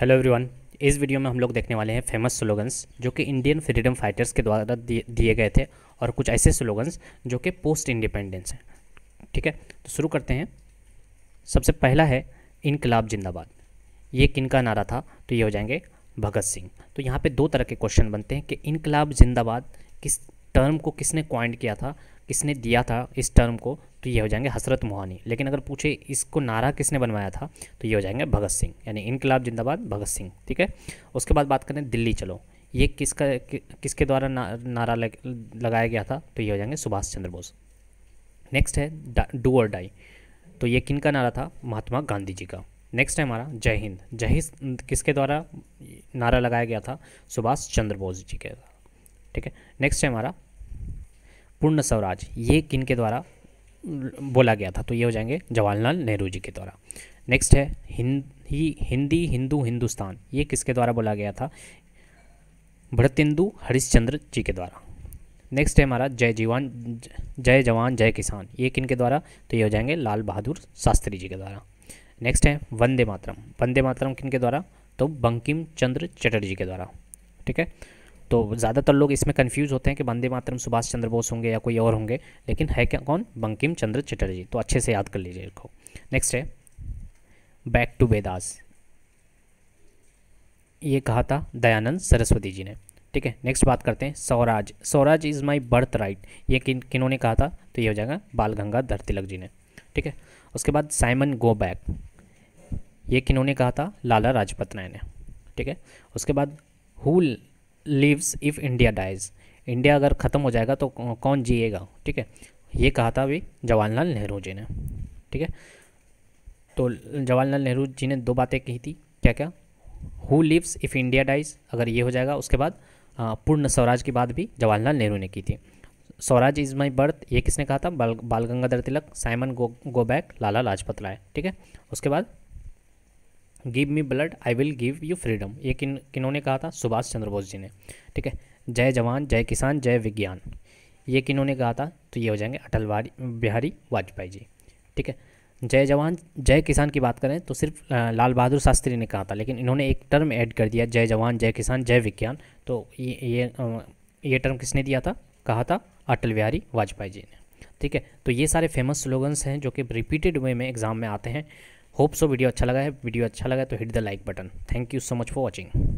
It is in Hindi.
हेलो एवरीवन इस वीडियो में हम लोग देखने वाले हैं फेमस स्लोगन्स जो कि इंडियन फ्रीडम फाइटर्स के द्वारा दिए गए थे और कुछ ऐसे स्लोगन्स जो कि पोस्ट इंडिपेंडेंस हैं ठीक है तो शुरू करते हैं सबसे पहला है इनकलाब जिंदाबाद ये किन का नारा था तो ये हो जाएंगे भगत सिंह तो यहाँ पर दो तरह के क्वेश्चन बनते हैं कि इनकलाब जिंदाबाद किस टर्म को किसने क्वाइंट किया था किसने दिया था इस टर्म को तो ये हो जाएंगे हसरत मोहानी लेकिन अगर पूछे इसको नारा किसने बनवाया था तो ये हो जाएंगे भगत सिंह यानी इनकलाब जिंदाबाद भगत सिंह ठीक है उसके बाद बात करें दिल्ली चलो ये किसका कि, किसके द्वारा ना, नारा लग, लगाया गया था तो ये हो जाएंगे सुभाष चंद्र बोस नेक्स्ट है डू और डाई तो ये किन का नारा था महात्मा गांधी जी का नेक्स्ट है हमारा जय हिंद जय हिंद किसके द्वारा नारा लगाया गया था सुभाष चंद्र बोस जी के ठीक है नेक्स्ट है हमारा पूर्ण स्वराज ये किन के द्वारा बोला गया था तो ये हो जाएंगे जवाहरलाल नेहरू जी के द्वारा नेक्स्ट है हिंदी हिंदी हिंदू हिंदुस्तान ये किसके द्वारा बोला गया था भरतेंदु हरिश्चंद्र जी के द्वारा नेक्स्ट है हमारा जय जीवान जय जवान जय किसान ये किन के द्वारा तो ये हो जाएंगे लाल बहादुर शास्त्री जी के द्वारा नेक्स्ट है वंदे मातरम वंदे मातरम किन के द्वारा तो बंकिम चंद्र चटर्जी के द्वारा ठीक है तो ज़्यादातर लोग इसमें कन्फ्यूज़ होते हैं कि वंदे मातरम सुभाष चंद्र बोस होंगे या कोई और होंगे लेकिन है क्या कौन बंकिम चंद्र चटर्जी तो अच्छे से याद कर लीजिए इसको नेक्स्ट है बैक टू वेदास ये कहा था दयानंद सरस्वती जी ने ठीक है नेक्स्ट बात करते हैं Swaraj Swaraj is my birthright ये किन किन्होंने कहा था तो ये हो जाएगा बाल गंगाधर तिलक जी ने ठीक है उसके बाद साइमन गो बैक ये किन्होंने कहा था लाला राजपत राय ने ठीक है उसके बाद who lives if India dies India अगर ख़त्म हो जाएगा तो कौन जिएगा ठीक है ये कहा था अभी जवाहरलाल नेहरू जी ने ठीक है तो जवाहरलाल नेहरू जी ने दो बातें कही थी क्या क्या who lives if India dies अगर ये हो जाएगा उसके बाद पूर्ण स्वराज की बात भी जवाहरलाल नेहरू ने की थी स्वराज इज़ माई बर्थ ये किसने कहा था Bal Bal Gangadhar Tilak Simon go go back Lala Lajpat Rai ठीक है उसके बाद give me blood I will give you freedom ये किन किन्होंने कहा था सुभाष चंद्र बोस जी ने ठीक है जय जवान जय किसान जय विज्ञान ये किन्होंने कहा था तो ये हो जाएंगे अटल बिहारी वाजपेयी जी ठीक है जय जवान जय किसान की बात करें तो सिर्फ लाल बहादुर शास्त्री ने कहा था लेकिन इन्होंने एक टर्म ऐड कर दिया जय जवान जय किसान जय विज्ञान तो ये ये ये टर्म किसने दिया था कहा था अटल बिहारी वाजपेयी जी ने ठीक है तो ये सारे फेमस स्लोगन्स हैं जो कि रिपीटेड वे में एग्ज़ाम में आते हैं होप सो वीडियो अच्छा लगा है वीडियो अच्छा लगा तो hit the like button thank you so much for watching